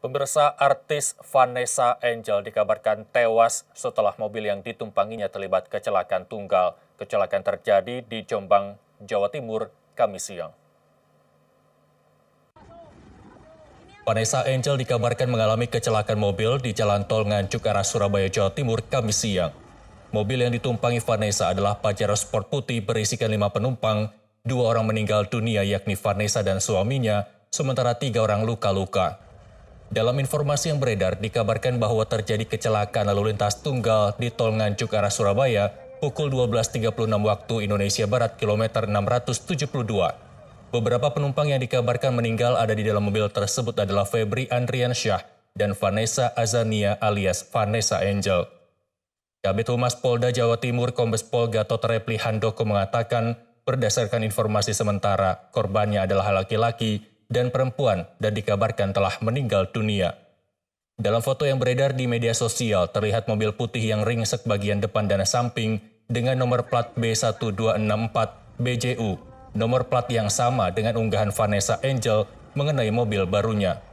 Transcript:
Pemirsa artis Vanessa Angel dikabarkan tewas setelah mobil yang ditumpanginya terlibat kecelakaan tunggal. Kecelakaan terjadi di Jombang, Jawa Timur, Kamis siang. Vanessa Angel dikabarkan mengalami kecelakaan mobil di Jalan Tol Nganjuk arah Surabaya, Jawa Timur, Kamis siang. Mobil yang ditumpangi Vanessa adalah Pajero Sport Putih berisikan lima penumpang, dua orang meninggal dunia yakni Vanessa dan suaminya, sementara tiga orang luka-luka. Dalam informasi yang beredar, dikabarkan bahwa terjadi kecelakaan lalu lintas tunggal di Tol Nganjuk arah Surabaya pukul 12.36 waktu Indonesia Barat kilometer 672. Beberapa penumpang yang dikabarkan meninggal ada di dalam mobil tersebut adalah Febri Andriansyah dan Vanessa Azania alias Vanessa Angel. Kabit Humas Polda Jawa Timur Kombes Pol Gatot Repli Handoko mengatakan, berdasarkan informasi sementara, korbannya adalah laki-laki dan perempuan dan dikabarkan telah meninggal dunia. Dalam foto yang beredar di media sosial, terlihat mobil putih yang ringsek bagian depan dan samping dengan nomor plat B1264 BJU, nomor plat yang sama dengan unggahan Vanessa Angel mengenai mobil barunya.